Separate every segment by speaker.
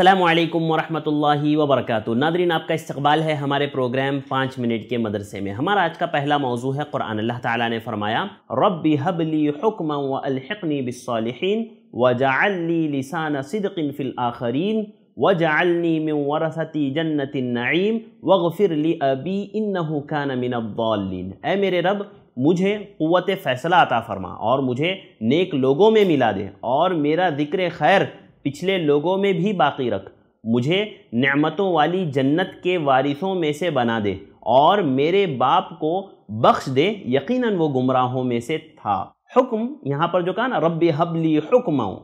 Speaker 1: अल्लाम वरहमल वबरक नादरीन आपका इस्तबाल है हमारे प्रोग्राम पाँच मिनट के मदरसे में हमारा आज का पहला मौजू है क़ुरान अल्लाह ताला ने फरमाया रब्बी हबली हुक्म व अलहनी बिसालहन व जाली लिसान सदकिन फ़िल आखरीन व जालनी में वरसती जन्नत नईम वफ़िर अबी इन कान मिनब्बालीन ए मेरे रब मुझे क़वत फ़ैसला अता फ़रमा और मुझे नेक लोगों में मिला दे और मेरा ज़िक्र खैर पिछले लोगों में भी बाकी रख मुझे नेमतों वाली जन्नत के वारिसों में से बना दे और मेरे बाप को बख्श दे यकीनन वो गुमराहों में से था हुक्म यहाँ पर जो कहा ना रब हबली हुक्माऊँ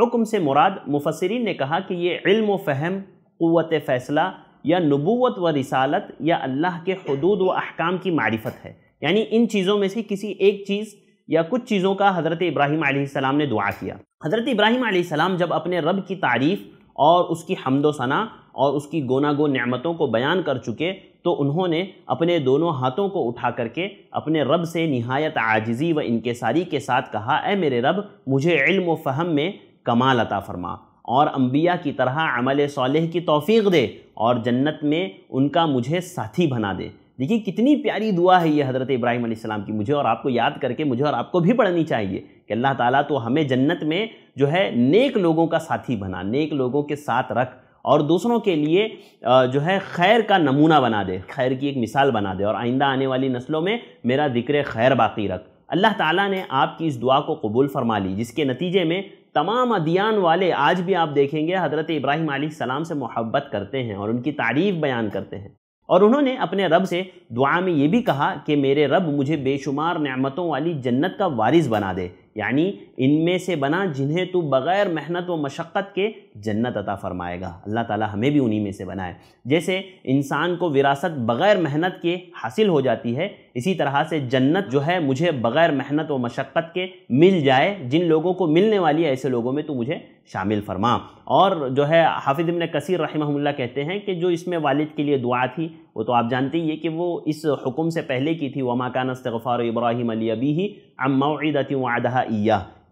Speaker 1: हुक्म से मुराद मुफसरीन ने कहा कि ये इल्म व फहम क़वत फ़ैसला या नबूत व रिसालत या अल्लाह के हदूद व अहकाम की मारिफत है यानी इन चीज़ों में से किसी एक चीज़ या कुछ चीज़ों का हज़रत इब्राहिम सलाम ने दुआ किया हज़रत इब्राहिम सलाम जब अपने रब की तारीफ़ और उसकी हमदोसना और उसकी गोनागो नमतों को बयान कर चुके तो उन्होंने अपने दोनों हाथों को उठा करके अपने रब से नहायत आजिज़ी व इनकेसारी के साथ कहा ए मेरे रब मुझे इल्म फ़हम में कमाल अता फरमा और अम्बिया की तरह अमल सालह की तोफ़ी दे और जन्नत में उनका मुझे साथी बना दे देखिए कितनी प्यारी दुआ है ये हज़रत इब्राहिम सलाम की मुझे और आपको याद करके मुझे और आपको भी पढ़नी चाहिए कि अल्लाह ताला तो हमें जन्नत में जो है नेक लोगों का साथी बना नेक लोगों के साथ रख और दूसरों के लिए जो है खैर का नमूना बना दे खैर की एक मिसाल बना दे और आइंदा आने वाली नस्लों में मेरा ज़िक्र खैर बाकी रख अल्लाह ताला ने आपकी इस दुआ को कबूल फरमा ली जिसके नतीजे में तमाम अदियान वाले आज भी आप देखेंगे हज़रत इब्राहिम सलाम से मोहब्बत करते हैं और उनकी तारीफ़ बयान करते हैं और उन्होंने अपने रब से दुआ में ये भी कहा कि मेरे रब मुझे बेशुमार नेमतों वाली जन्नत का वारिस बना दे यानी इनमें से बना जिन्हें तू बग़ैर मेहनत व मशक्क़त के जन्नत अता फ़रमाएगा अल्लाह ताला हमें भी उन्हीं में से बनाए जैसे इंसान को विरासत बग़ैर मेहनत के हासिल हो जाती है इसी तरह से जन्नत जो है मुझे बग़ैर मेहनत व मशक्क़त के मिल जाए जिन लोगों को मिलने वाली है ऐसे लोगों में तो मुझे शामिल फरमा और जो है हाफिज़ इबन कसीर रहमहुल्ला कहते हैं कि जो इसमें वालिद के लिए दुआ थी वो तो आप जानते ही है कि वो इस हुक्म से पहले की थी वमा कान इब्राहिम अली अबी ही अम्मादती वादा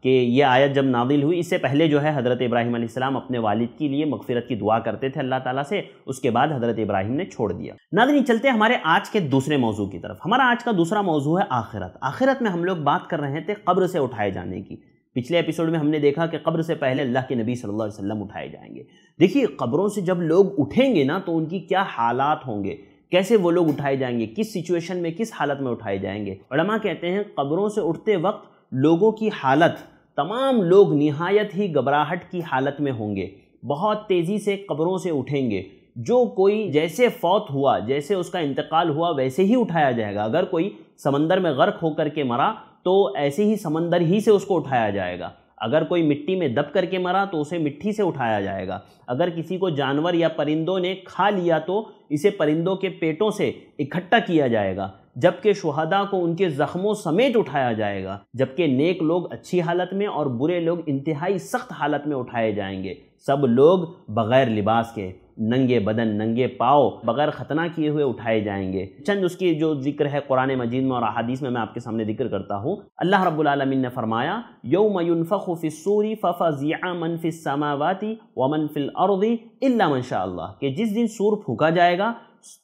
Speaker 1: कि ये आयत जब नादिल हुई इससे पहले जो है हज़रत इब्राहिम आसमाम अपने वालिद के लिए मगफिरत की दुआ करते थे अल्लाह ताला से उसके बाद हज़रत इब्राहिम ने छोड़ दिया नादनी चलते हमारे आज के दूसरे मौजू की तरफ हमारा आज का दूसरा मौजू है आखिरत आखिरत में हम लोग बात कर रहे थे कब्र से उठाए जाने की पिछले एपिसोड में हमने देखा कि कब्र से पहले अल्लाह के नबी सल्लल्लाहु अलैहि वसल्लम उठाए जाएंगे देखिए कब्रों से जब लोग उठेंगे ना तो उनकी क्या हालात होंगे कैसे वो लोग उठाए जाएंगे किस सिचुएशन में किस हालत में उठाए जाएंगे उलमा कहते हैं कब्रों से उठते वक्त लोगों की हालत तमाम लोग नहायत ही घबराहट की हालत में होंगे बहुत तेज़ी से कब्रों से उठेंगे जो कोई जैसे फौत हुआ जैसे उसका इंतकाल हुआ वैसे ही उठाया जाएगा अगर कोई समंदर में गर्क होकर के मरा तो ऐसे ही समंदर ही से उसको उठाया जाएगा अगर कोई मिट्टी में दब करके मरा तो उसे मिट्टी से उठाया जाएगा अगर किसी को जानवर या परिंदों ने खा लिया तो इसे परिंदों के पेटों से इकट्ठा किया जाएगा जबकि शुहदा को उनके ज़ख्मों समेत उठाया जाएगा जबकि नेक लोग अच्छी हालत में और बुरे लोग इंतहाई सख्त हालत में उठाए जाएंगे सब लोग बग़ैर लिबास के नंगे बदन नंगे पाओ बगैर खतना किए हुए उठाए जाएंगे चंद उसकी जो जिक्र है कुरान मजीद में और अहादीस में मैं आपके सामने जिक्र करता हूँ अल्लाह रब्लमिन ने फरमाया योमफ़ूरी फ़फ़िया मनफ़िल समावती व मनफ़िल अरदी इल्ला मनशा के जिस दिन सूर फूका जाएगा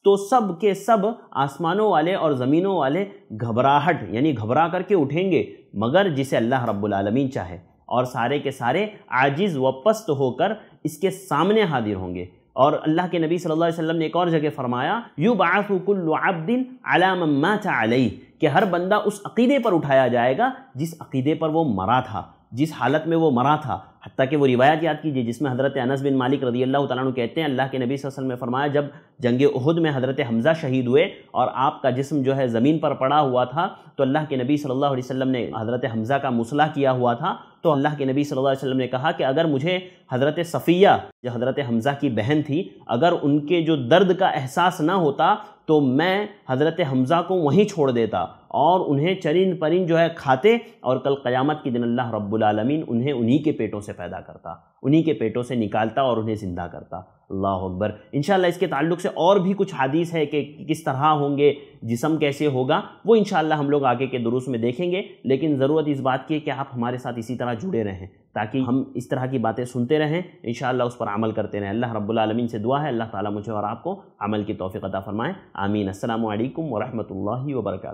Speaker 1: तो सब के सब आसमानों वाले और ज़मीनों वाले घबराहट यानी घबरा करके उठेंगे मगर जिसे अल्लाह रब्बुल आलमीन चाहे और सारे के सारे आजिज़ व पस्त होकर इसके सामने हाजिर होंगे और अल्लाह के नबी सल्लल्लाहु अलैहि वसल्लम ने एक और जगह फरमाया यू बासुकुल्लाबिन अलामचा अलई कि हर बंदा उस अकीदे पर उठाया जाएगा जिस अकीदे पर वो मरा था जिस हालत में वो मरा था हती कि वो रिवायत याद कीजिए जिसमें हज़रत अनस बिन मालिक रदी अल्लाह तु कहते हैं अल्लाह के नबी वसल्लम में फरमाया जब जंग उहद में हज़रत हमज़ा शहीद हुए और आपका जिस्म जो है ज़मीन पर पड़ा हुआ था तो अल्लाह के नबी सल्लल्लाहु अलैहि वसल्लम ने हज़रत हमज़ा का मुसला किया हुआ था तो अल्लाह के नबी सल्लल्लाहु अलैहि वसल्लम ने कहा कि अगर मुझे हज़रत सफ़िया जो हज़रत हमज़ा की बहन थी अगर उनके जो दर्द का एहसास ना होता तो मैं हज़रत हमज़ा को वहीं छोड़ देता और उन्हें चरिंद परिंद जो है खाते और कल क़यामत के दिन अल्लाह रब्बुलमीन उन्हें उन्हीं के पेटों से पैदा करता उन्हीं के पेटों से निकालता और उन्हें ज़िंदा करता अल्लाह अकबर इन इसके ताल्लुक से और भी कुछ हदीस है कि किस तरह होंगे जिसम कैसे होगा वो इन हम लोग आगे के दुरुस्त में देखेंगे लेकिन ज़रूरत इस बात की है कि आप हमारे साथ इसी तरह जुड़े रहें ताकि हम इस तरह की बातें सुनते रहें इन उस पर अमल करते रहें अल्लाह रब्लमिन से दुआ है अल्लाह ताली मुझे और आपको अमल की तोफ़ी अता फ़रमाएँ आमीन असल वरहमल वर्का